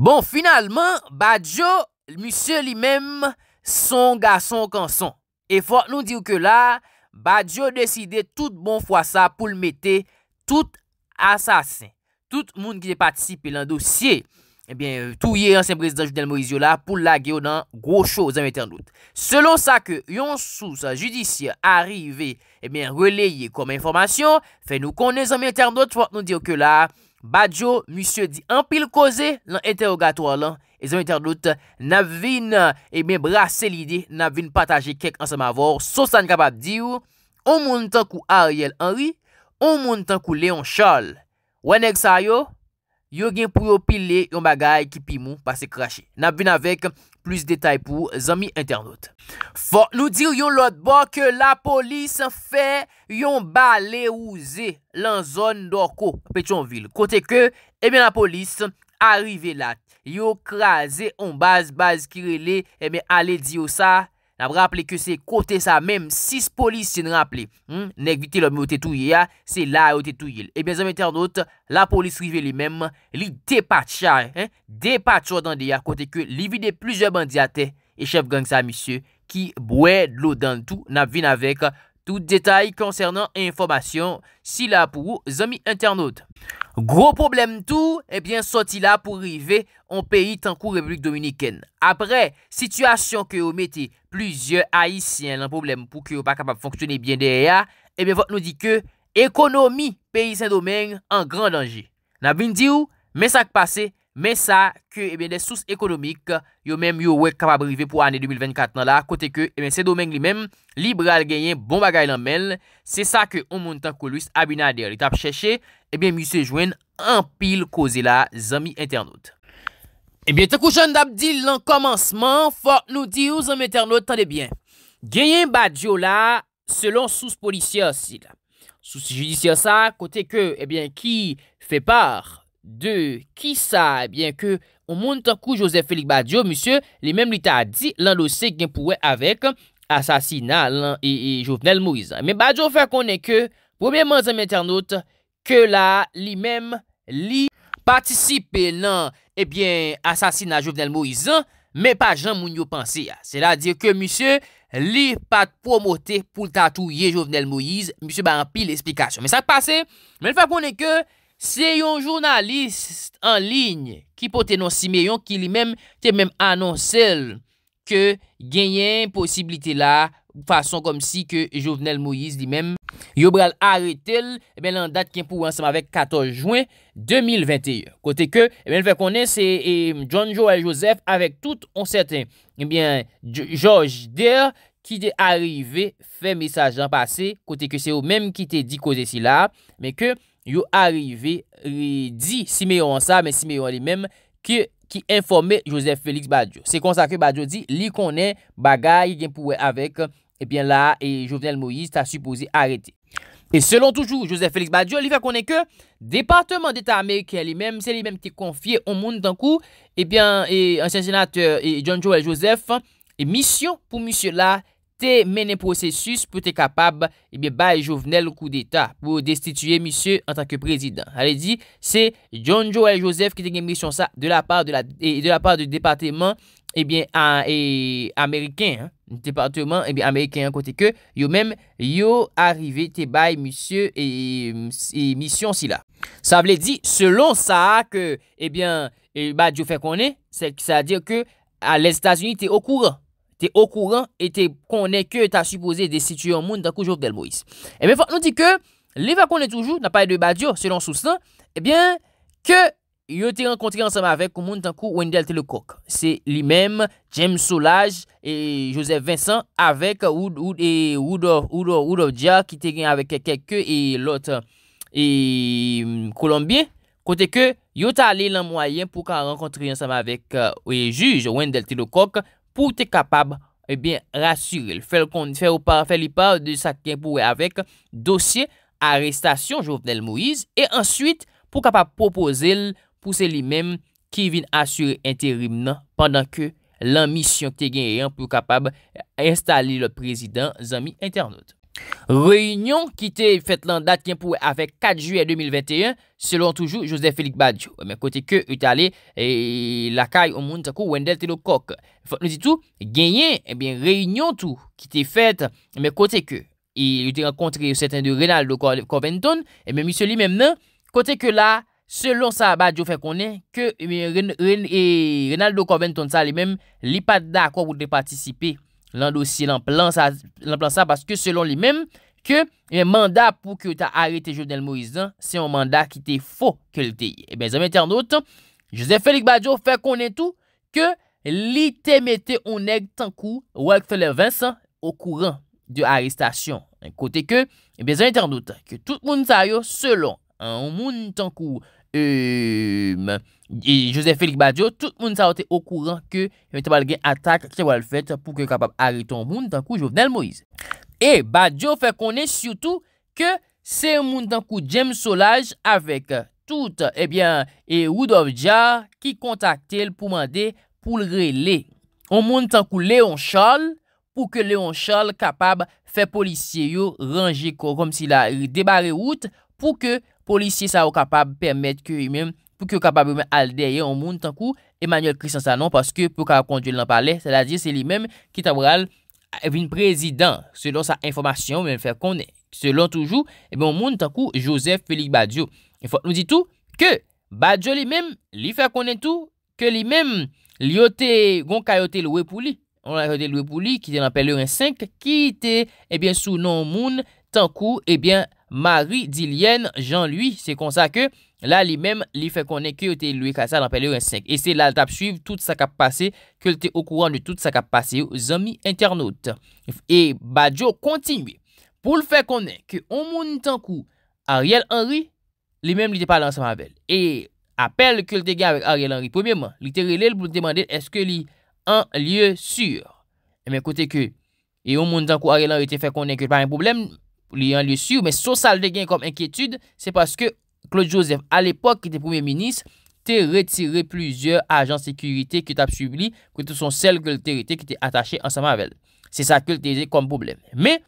Bon, finalman, Badjo, monsye li menm, son gason kan son. E fwa nou diyo ke la, Badjo deside tout bon fwa sa pou l mette tout asasen. Eh euh, tout moun ki de patisipe lan dosye, touye ansem prezident Joudel Moizio la pou l lage yo nan gros cho zan mette an lout. Selon sa ke yon sou sa judisye arive eh releye kom informasyon, fe nou konen zan mette an lout fwa nou diyo ke la, Bajo, misyo di an pil koze lan enteogatwa lan, e zon enteogatwa, nap vin e eh men brase lide, nap vin pataje kek an sema vor, sou san kapap di ou, ou moun tan ku Ariel Henry, ou moun tan ku Leon Charles, wenek sa yo, yo gen pou yo pile yon bagay ki pi moun pase krashe, nap vin avek... Plis detay pou zami internote. Fo nou dir yo lotbo ke la polis fe yon ba le ouze lan zon doko Petionville. Kote ke ebe la polis arive la yo kraze yon baz baz kirele ebe ale diyo sa Petionville. N ap rappele ke se kote sa mem, sis polis se n rappele. Hmm? N ek vite l ome ote tou ye ya, se la ote tou ye. Ebyen eh zami internaut, la polis rive li mem, li depatcha. Eh? Depatcho dan de ya kote ke li vide plujer bandyate e chef gang sa misye ki bouè l o dan tou. N ap vin avek tout detay konsernan e informasyon si la pou ou zami internaut. Gro problem tou, ebyen eh soti la pou rive On peyi tankou republik dominiken Apre, sityasyon ke ou mette Pluzye aisyen lan problem Pou ke ou pa kapab fonksyone bien de eya Ebyen vot nou di ke Ekonomi peyi sa domen en gran danje Na bin di ou, mesak pase Mè sa ke e eh bè de sous ekonomik yo mèm yo wèk kapabrive pou anè 2024 nan la Kote ke e bè se domèng li mèm, liberal genyen bon bagay nan mèl Se sa ke ou moun tan kolwist abina der, li tap chèche E eh bè mi se jwen anpil koze la zami internaut E eh bè te kouchen dap di l an komansman, fòk nou di ou zami internaut tan de bè Genyen bè di yo la, selon sous policia si la Sous judicia sa, kote ke e bè ki fè par De ki sa e eh bien ke On moun tan kou Josef Félix Badiou Monsye, li mèm li ta di Lan lo se gen pouwe avek Asasina lan e Jovenel Moïse Mèm Badiou fè konen ke Pou mèm an zèm internaute Ke la li mèm Li patisipe lan Ebyen eh asasina Jovenel Moïse Mèm pa jan moun yo pansi Se la di ke monsye Li pat promote pou tatou ye Jovenel Moïse Monsye ba an pi l'esplikasyon Mèm sa k pase, mèm fè konen ke Se yon jounalist en ligne ki pou te nan sime yon ki li men te men anonsel ke genyen posibilite la ou fason kom si ke Jovenel Moïse li men yo bral aretel, e ben nan dat ki pou ansem avek 14 Jouen 2021. Kote ke, e ben fè konen se e, John Joël Joseph avek tout on sèten e ben George Derr ki de arrive fè mesaj nan pase kote ke se ou men ki te di kose si la, men ke Yo arive, li di, si meyon an sa, men si meyon an li men, ki informe Joseph Félix Badiou. Se konsakre Badiou di, li konen bagay gen pouwe avek, ebyen la, e Jovenel Moïse ta supose arete. E selon toujou, Joseph Félix Badiou li fè konen ke, Departement d'État Amérique, li men, se li men te konfye, on moun dan kou, ebyen, en sè sè nat, John Joel Joseph, e misyon pou misyon la, te menen prosesus pou te kapab ebyen baye jovenel kou d'Etat pou destituye misyon an tanke prezident. A le di, se John Joel Joseph ki te gen misyon sa de la par e, de departement ebyen e, Ameriken, departement Ameriken kote ke, yo men yo arrive te baye e, misyon si la. Sa vle di, selon sa ke ebyen ebyen jo fè konè, sa di ke le Stasiunite okouran. te okouran et te konen ke ta supose de situyon moun tankou Joff Del Moïse. E mwen fok nou di ke, leva konen toujou, na paye de Badiou, selon soustant, ebyen eh ke yo te renkontri ansama vek moun tankou Wendel Telokok. Se li menm, James Solage, e Joseph Vincent, avek Wood of Jack, ki te gen avèk kekeke, e lout, e Kolombien, kote ke yo ta ale lan mwayen pou ka renkontri ansama vek wè euh, juj, Wendel Telokok, pou te kapab rasyuril, fel li pa de sa kenpouwe avèk dosye arrestasyon Jovenel Moïse, e answit pou kapab proposil pou se li menm ki vin asyre enteribnen pandan ke lan misyon te genyen pou kapab estali le prezident zami internet. Reunyon ki te fet lan dat ki an pou avek 4 juye 2021, selon toujou José Félix Badiou. Mè kote ke yote ale, lakay ou moun takou Wendel Telokok. Fote nou ditou, genyen, eh mè reunyon tou ki te fet, mè kote ke yote renkontre yote renaldo Coventon, mè misyo li mèm nan. Kote ke la, selon sa Badiou fè konen, eh ke renaldo Coventon sa li mèm li pat da akwa wou de patisipe konen. Lan dosye lan plan sa, lan plan sa paske selon li men, ke yon manda pou ki yo ta arete Jovenel Morizan, se yon manda ki te fo ke li te ye. E ben zanmite an dout, Josef Félix Badiou fè konen tou, ke li te mette ou neg tankou, Ouak Félix Vincent, ou kouran de arestation. Kote ke, e eh ben zanmite an dout, ke tout moun sa yo selon, an moun tankou, eeeem, euh, Joseph Félix Badiou, tout moun sa wote au courant ke yon temal gen atak ki se wale fèt pou ke kapab ariton moun, dan kou Jouvenel Moïse. Et Badiou fè konè soutou ke se moun dan kou James Solage avèk tout, ebyen, eh et Woodovja ki kontakte l pou mande pou l re lè. On moun dan kou Léon Charles pou ke Léon Charles kapab fè polisye yo ranje ko kom si la debare wout pou ke polisye sa wò kapab permèt ke yon mèm pou ki yo kapabou men aldeye ou moun tankou, Emmanuel Christensen nan, paske pou kapabou konjou l nan pale, sa la diye se li men, ki tabral evin prezident, selon sa informasyon, men fèr konen, selon toujou, e ben ou moun tankou, Joseph Félix Badiou. E fòk nou di tou, ke Badiou li men, li fèr konen tou, ke li men, li yote, gon kaya yote lwe pou li, yote lwe pou li, ki te nanpe lor en 5, ki te, e ben sou non moun, tankou, e ben, Marie, Dilienne, Jean lui, se konsa ke, La li mem li fè konen ki ou te loue kasa lan pe lè ou en 5. E se la tap suiv tout sa kap pase ki ou te ou kouran de tout sa kap pase ou zami internaute. E Bajo kontinue. Pou l fè konen ki ou moun tan kou Ariel Henry, li mem li te palan sa mavel. E apel ki ou te gen avèk Ariel Henry. Pou mèman, li te relèl pou te demande eske li an lye sur. E mèkote ki ou moun tan kou Ariel Henry te fè konen ki ou te palan pou lèm li an lye sur. Mè so sa l de gen kom enkyetude, se paske oum. Claude Joseph, al epok ki te premier minis, te retire plusieurs agents de sécurité ki te apsubli, ki te sont celles que le terité ki te attaché en Samarvel. C'est ça que le terité comme problème. Mais,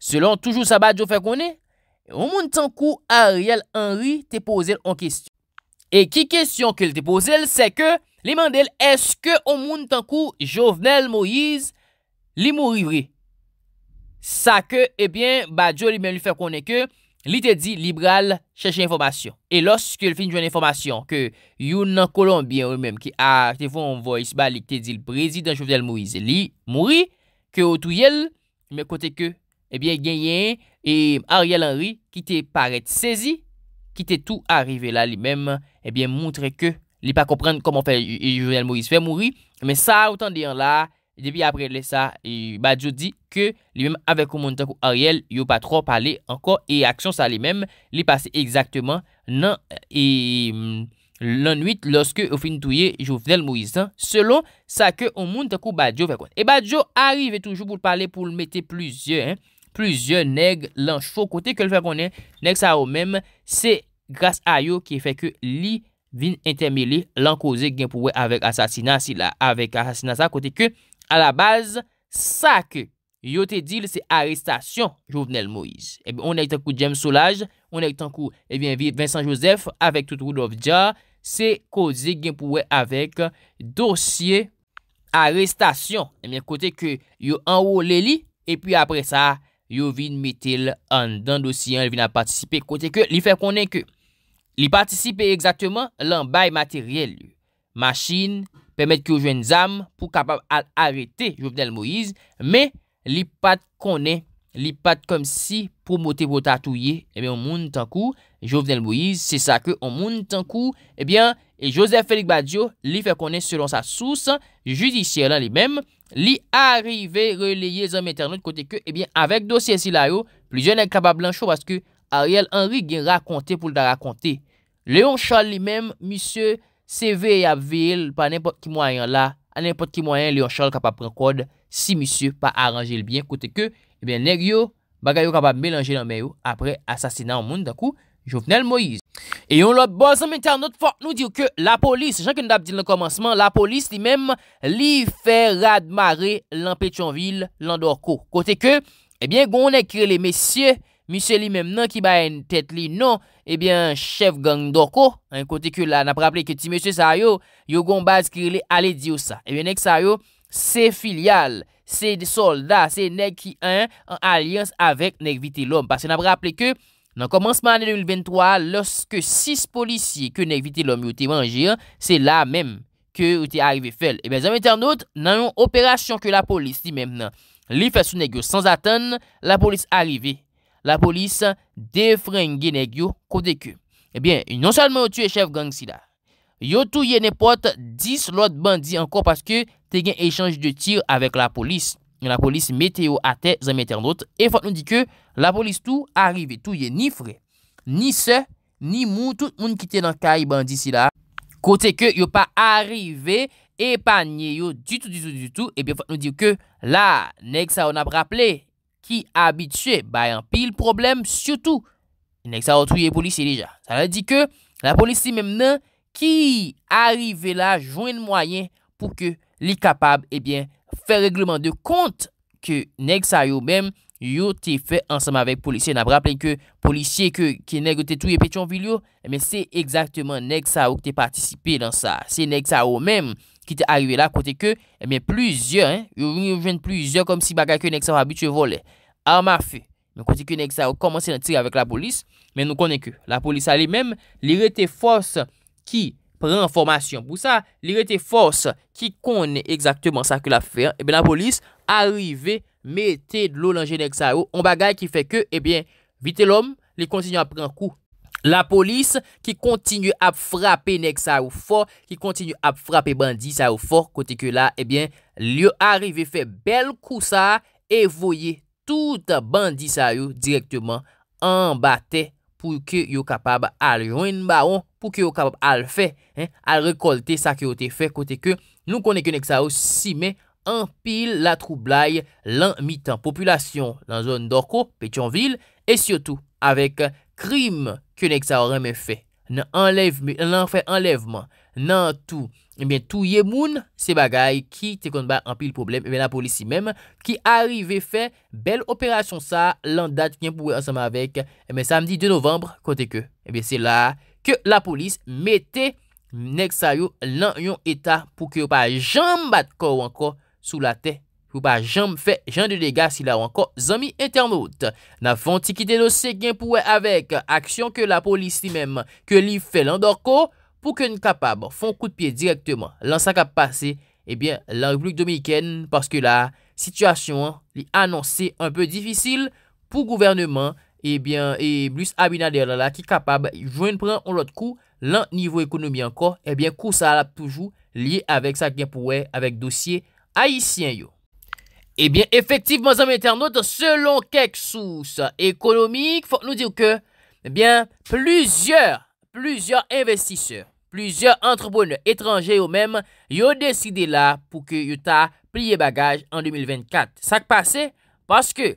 selon toujours sa badjo faire connaître, au monde t'en cours, Ariel Henry te pose en question. Et qui question que le te pose, c'est que, les mendels, est-ce que au monde t'en cours, Jovenel Moïse, le mourirait? Ça que, eh bien, badjo le bien lui faire connaître que, Li te di, liberal, chèche informasyon. E loske l finjou an informasyon, ke youn nan Kolombien ou mèm, ki a te foun voys balik, te di l prezidant Jovenel Moise, li mouri, ke o tou yel, mè kote ke, ebyen, eh genyen, e Ariel Henry, ki te paret sezi, ki te tou arrive la li mèm, ebyen, eh moutre ke, li pa komprende koman fe Jovenel Moise fe mouri, mè sa, outan diyan la, Depi apre le sa, badjo di ke li mem avekou moun takou ariel, yo patro pale anko, e aksyon sa li mem li pase exakteman nan, e lanwit loske ou fin touye jou fdel mou izan, selon sa ke ou moun takou badjo fekwant. E badjo arrive toujou pou pale pou l mette pluzye, pluzye neg lan chfo kote ke l fekwant, neg sa ou mem se grase a yo ki feke li vin entemele lan koze gen pouwe avek asasina, si la avek asasina sa kote ke, A la baz, sa ke yo te dil se arestasyon Jovenel Moïse. Ebe, eh on ay tan kou James Solage, on ay tan kou Vincent Joseph, avek tout Rudolf Dja, se kozi genpouwe avek dosye arestasyon. Ebe, eh kote ke yo anwo leli, e pi apre sa, yo vin metil an dan dosyen, vin a patisipe kote ke li fe konen ke. Li patisipe ekzateman lan bay materyel, masin materyel. Permet ki ou jwen zam pou kapab al arrete Jovenel Moïse Me li pat konen Li pat kom si pou moti pou tatouye Eme, ou moun tankou Jovenel Moïse, se sa ke ou moun tankou Ebyen, e Joseph Félix Badiou Li fè konen selon sa sous Judicièlan li mèm Li arive relèye zanmè ternote Kote ke, ebyen, avèk dosye si la yo Plus yon en kapab lan chou Paske Ariel Henry gen rakonte pou l da rakonte Léon Charles li mèm, misye Se ve ya vil, pa an impot ki mwayan la, an impot ki mwayan, li an chal kapap pren kode, si misye pa aranje li byen, kote ke, ebyen, eh neg yo, bagay yo kapap belanje lan men yo, apre, asasina an moun, daku, Jovenel Moïse. Eyon lop, boz, an men ternot, fok nou diyo ke, la polis, jan ke nou dap di nan komanseman, la polis li mem, li fe radmare lan Petionville, lan Dorco. Kote ke, ebyen, eh goun ekre li misye, Mise li mem nan ki bayen tet li nan, ebyen, chef gang doko, an kote ke la, nan praple ke ti mese sa yo, yo gon baz ki li ale diyo sa. Ebyen, nek sa yo, se filial, se solda, se neg ki an, an alians avek negvite lom. Pase nan praple ke, nan komansman ane 2023, loske 6 polisye ke negvite lom yote manjir, se la menm ke yote arive fel. Ebyen, zanm etan not, nan yon operasyon ke la polis, ti mem nan, li fesou negyo sans atan, la polis arive. La polis defre nge neg yo kote ke. Ebyen, eh yon salman yo tue chef gang si la. Yo touye ne pot dis lot bandi anko paske te gen echange de tir avek la polis. La polis mete yo ate zanmete anot. E fote nou di ke la polis tou arrive. Touye ni fre, ni se, ni mou, tout moun kite nan kayi bandi si la. Kote ke yo pa arrive e pa nye yo du tout, du tout, du tout. Ebyen, eh fote nou di ke la neg sa ou na prapley. Ki abitse bayan pil problem sio tou. Nèk sa ou touye polisye deja. Sa la di ke la polisye memnen ki arive la jwen mwayen pou ke li kapab ebyen eh fè règleman de kont ke nèk sa ou mem yo te fè ansam avek polisye. Na bra plen ke polisye ke nèk ou te touye petyon vil yo. Ebyen se ekzaktman nèk sa ou te patisipe dan sa. Se nèk sa ou mem. qui était arrivé là, côté que, eh bien, plusieurs, hein, ils plusieurs comme si bagaille que Nexa va habituer voler. Arme m'a feu. Mais côté que Nexa a commencé à tirer avec la police, mais nous connaissons que la police elle même, était force qui prend formation. pour ça, était force qui connaît exactement ça que l'affaire. fait, eh bien, la police arrive, mettez de l'eau dans Nexa, On bagaille qui fait que, eh bien, vite l'homme, les continue à prendre coup. La polis ki kontinu ap frape nek sa ou for, ki kontinu ap frape bandi sa ou for, kote ke la, ebyen, liyo arive fe bel kousa e voye tout bandi sa ou direktyman anbate pou ke yo kapab al jwen baon, pou ke yo kapab al fe, al rekolte sa ki yo te fe, kote ke nou konen ke nek sa ou si me, anpil la troublai lan mitan. Populasyon nan zon dorko, pechonvil, e syotou avek krim. ke nek sa oran me fe, nan enleve, nan fe enleveman, nan tou, ebyen tou ye moun, se bagay, ki te kon ba an pil problem, ebyen la polisi mem, ki arive fe, bel operasyon sa, lan dat, kwen pouwe ansama avek, ebyen samdi de novembre, kote ke, ebyen se la, ke la polis, mete, nek sa yo, lan yon eta, pou ki yo pa jambat kou anko, sou la te, Ou pa janm fè janm de lega si la wanko zami etenmout. Na fwantikite dosye genpouwe avek aksyon ke la polisi menm ke li fè landorko pou ke n kapab fon kout piye direktman. Lan sa kap pase, ebyen, la Republik Dominikèn, paske la situasyon li anonsè anpe difisil pou gouvernement, ebyen, e blis abinade la la ki kapab jwen pran ou lot kou lan nivou ekonomi anko, ebyen, kou sa alap toujou liye avek sa genpouwe avek dosye aisyen yo. Ebyen, eh efektiv, mozaman internaut, selon keksous ekonomik, fok nou diw ke, ebyen, eh pluzyor, pluzyor investiseur, pluzyor antroponeur etranje yo menm, yo deside la pou ke yo ta pliye bagaj an 2024. Sa k pase? Paske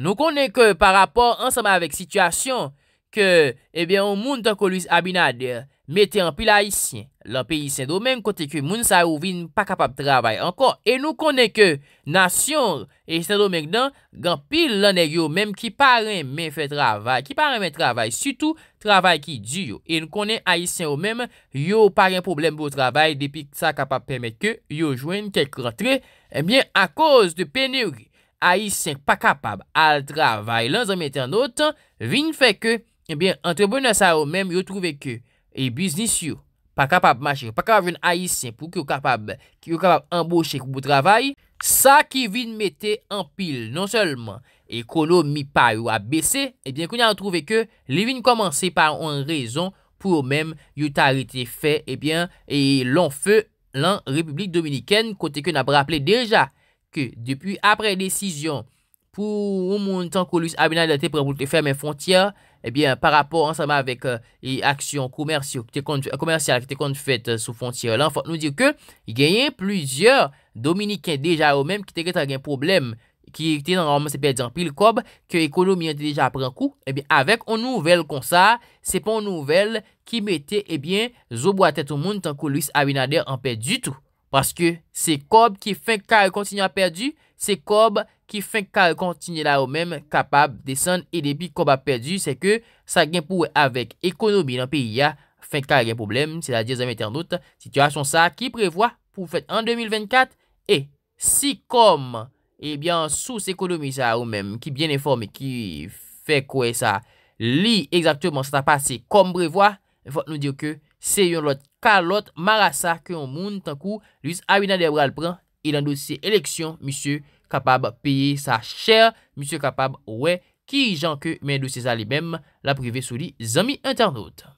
nou konen ke par rapor ansama avek sityasyon ke, ebyen, eh ou moun ta kolouz abinade mette an pilayisyen. lan pe isen do men kote ke moun sa ou vin pa kapab trabay ankon, e nou konen ke nasyon isen e do men gdan, gan pil lan e yo men ki paren men fe trabay, ki paren men trabay, sutou trabay ki di yo, e nou konen a isen yo men, yo paren problem bo trabay, depi sa kapab pemet ke yo jwen kek rentre, e bie a koz de pene ou a isen pa kapab al trabay, lan zan men ten anotan, vin fe ke, e bie antrebonan sa ou men yo trove ke, e biznis yo, pa kapab manche, pa kapab ven a isen pou ki yo kapab, ki yo kapab emboshe kou pou travay, sa ki vin mette an pil, non selman ekonomi pa yo a besse, ebyen eh konye an trove ke li vin komanse par an rezon pou men yotare te fe, ebyen, eh e lon fe lan Republik Dominikene, kote ke nan praple deja ke depi apre desisyon, pour un monde tant que Luis Abinader était prêt pour te fermer frontières eh bien par rapport ensemble avec les euh, actions commerciales qui étaient faites euh, sous frontières là faut nous dire que il y a plusieurs dominicains déjà eux même qui étaient un problème qui était normalement c'est en pile cob que l'économie était déjà pris un coup eh bien avec une nouvelle comme ça c'est pas une nouvelle qui mettait eh bien zo tête au monde tant que Luis Abinader en perd du tout parce que c'est cob qui fait qu'il continue à perdre Se kob ki fin kare kontinye la ou mem kapab desen e depi kob ap perdi se ke sa gen pouwe avek ekonomi nan peyi ya fin kare gen problem. Se la 10 anmete an not, sityasyon sa ki prevoa pou fèt an 2024. E si kom ebyan sous ekonomi sa ou mem ki byen informe ki fè kwe sa li ekzaktouman sa ta pase kom prevoa. Fote nou diyo ke se yon lot kalot marasa ke yon moun tan kou luis abina de bral pran e lan dosye eleksyon misyo. kapab peye sa chè, misyo kapab we, ki jan ke men do se zali bem, la prive sou li zami internaut.